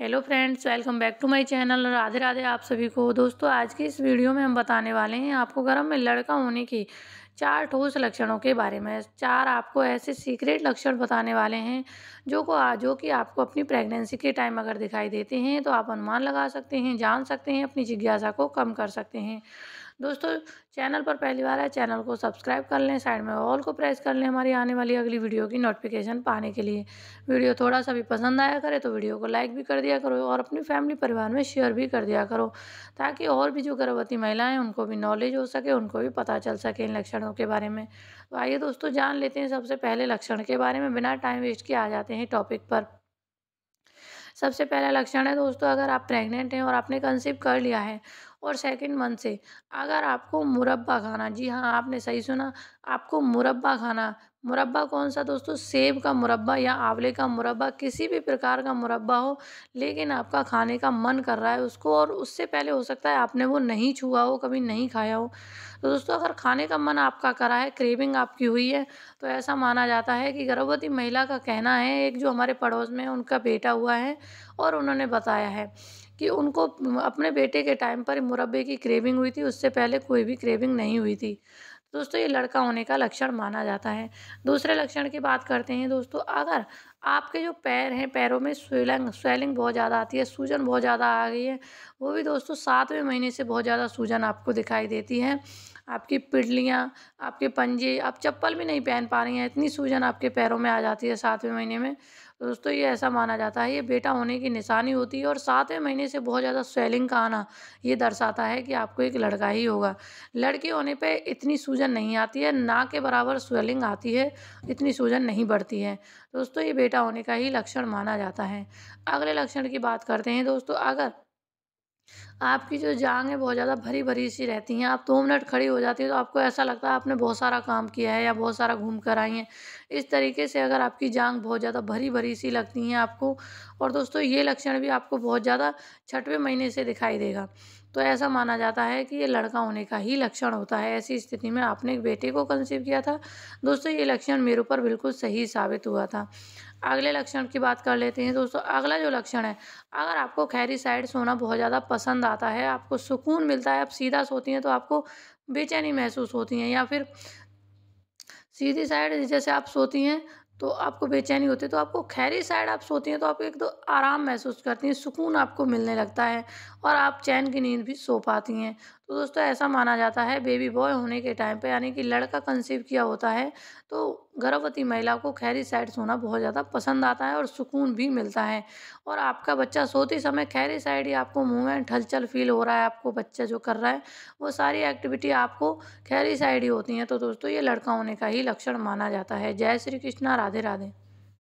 hello friends welcome back to my channel Radhe Radhe आप सभी को दोस्तों आज की इस वीडियो में हम बताने वाले हैं आपको गर्म में लड़का होने की चार ठोस लक्षणों के बारे में चार आपको ऐसे सीक्रेट लक्षण बताने वाले हैं जो को जो कि आपको अपनी प्रेगनेंसी के टाइम अगर दिखाई देते हैं तो आप अनुमान लगा सकते हैं जान सकते हैं अपनी जिज्ञासा को कम कर सकते हैं दोस्तों चैनल पर पहली बार है चैनल को सब्सक्राइब कर लें साइड में ऑल को प्रेस कर लें हमारी आने वाली अगली वीडियो की नोटिफिकेशन पाने के लिए वीडियो थोड़ा सा भी पसंद आया करे तो वीडियो को लाइक भी कर दिया करो और अपनी फैमिली परिवार में शेयर भी कर दिया करो ताकि और भी जो गर्भवती महिलाएँ उनको भी नॉलेज हो सके उनको भी पता चल सके इन लक्षणों के बारे में तो आइए दोस्तों जान लेते हैं सबसे पहले लक्षण के बारे में बिना टाइम वेस्ट किए आ जाते हैं टॉपिक पर सबसे पहला लक्षण है दोस्तों अगर आप प्रेग्नेंट हैं और आपने कंसीव कर लिया है और सेकंड मंथ से अगर आपको मुरब्बा खाना जी हाँ आपने सही सुना आपको मुरब्बा खाना मुरब्बा कौन सा दोस्तों सेब का मुरब्बा या आंवले का मुरब्बा किसी भी प्रकार का मुरब्बा हो लेकिन आपका खाने का मन कर रहा है उसको और उससे पहले हो सकता है आपने वो नहीं छुआ हो कभी नहीं खाया हो तो दोस्तों अगर खाने का मन आपका करा है क्रेविंग आपकी हुई है तो ऐसा माना जाता है कि गर्भवती महिला का कहना है एक जो हमारे पड़ोस में उनका बेटा हुआ है और उन्होंने बताया है कि उनको अपने बेटे के टाइम पर मुरब्बे की क्रेविंग हुई थी उससे पहले कोई भी क्रेविंग नहीं हुई थी दोस्तों ये लड़का होने का लक्षण माना जाता है दूसरे लक्षण की बात करते हैं दोस्तों अगर आपके जो पैर हैं पैरों में स्वेलिंग स्वेलिंग बहुत ज़्यादा आती है सूजन बहुत ज़्यादा आ गई है वो भी दोस्तों सातवें महीने से बहुत ज़्यादा सूजन आपको दिखाई देती है आपकी पिडलियाँ आपके पंजे आप चप्पल भी नहीं पहन पा रही हैं इतनी सूजन आपके पैरों में आ जाती है सातवें महीने में तो दोस्तों ये ऐसा माना जाता है ये बेटा होने की निशानी होती है और सातवें महीने से बहुत ज़्यादा स्वेलिंग का आना ये दर्शाता है कि आपको एक लड़का ही होगा लड़के होने पे इतनी सूजन नहीं आती है ना के बराबर स्वेलिंग आती है इतनी सूजन नहीं बढ़ती है दोस्तों ये बेटा होने का ही लक्षण माना जाता है अगले लक्षण की बात करते हैं दोस्तों अगर आपकी जो जांग है बहुत ज़्यादा भरी भरी सी रहती हैं आप दो मिनट खड़ी हो जाती है तो आपको ऐसा लगता है आपने बहुत सारा काम किया है या बहुत सारा घूम कर आई हैं इस तरीके से अगर आपकी जांग बहुत ज़्यादा भरी भरी सी लगती हैं आपको और दोस्तों ये लक्षण भी आपको बहुत ज़्यादा छठवें महीने से दिखाई देगा तो ऐसा माना जाता है कि ये लड़का होने का ही लक्षण होता है ऐसी स्थिति में आपने एक बेटे को कंसीव किया था दोस्तों ये लक्षण मेरे ऊपर बिल्कुल सही साबित हुआ था अगले लक्षण की बात कर लेते हैं दोस्तों अगला जो लक्षण है अगर आपको खैरी साइड सोना बहुत ज़्यादा पसंद आता है आपको सुकून मिलता है आप सीधा सोती हैं तो आपको बेचैनी महसूस होती हैं या फिर सीधी साइड जैसे आप सोती हैं तो आपको बेचैनी होती है तो आपको खैरी साइड आप सोती हैं तो आपको एक तो आराम महसूस करती हैं सुकून आपको मिलने लगता है और आप चैन की नींद भी सो पाती हैं तो दोस्तों ऐसा माना जाता है बेबी बॉय होने के टाइम पे यानी कि लड़का कंसीव किया होता है तो गर्भवती महिला को खैरी साइड सोना बहुत ज़्यादा पसंद आता है और सुकून भी मिलता है और आपका बच्चा सोते समय खैरी साइड ही आपको मूवमेंट हलचल फील हो रहा है आपको बच्चा जो कर रहा है वो सारी एक्टिविटी आपको खैरी साइड ही होती हैं तो दोस्तों ये लड़का होने का ही लक्षण माना जाता है जय श्री कृष्णा राधे राधे